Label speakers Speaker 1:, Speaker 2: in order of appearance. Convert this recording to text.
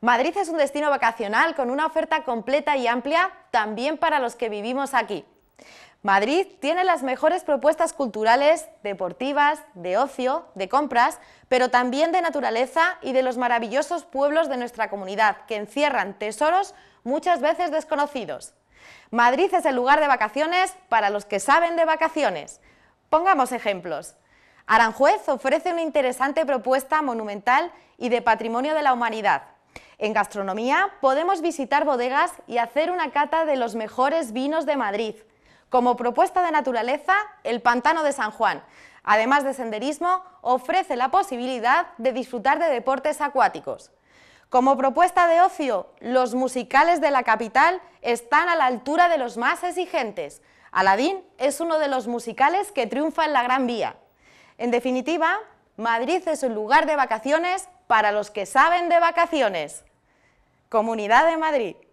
Speaker 1: Madrid es un destino vacacional con una oferta completa y amplia también para los que vivimos aquí. Madrid tiene las mejores propuestas culturales, deportivas, de ocio, de compras, pero también de naturaleza y de los maravillosos pueblos de nuestra comunidad que encierran tesoros muchas veces desconocidos. Madrid es el lugar de vacaciones para los que saben de vacaciones. Pongamos ejemplos. Aranjuez ofrece una interesante propuesta monumental y de patrimonio de la humanidad en gastronomía podemos visitar bodegas y hacer una cata de los mejores vinos de Madrid. Como propuesta de naturaleza, el Pantano de San Juan. Además de senderismo, ofrece la posibilidad de disfrutar de deportes acuáticos. Como propuesta de ocio, los musicales de la capital están a la altura de los más exigentes. Aladín es uno de los musicales que triunfa en la Gran Vía. En definitiva, Madrid es un lugar de vacaciones para los que saben de vacaciones. Comunidad de Madrid,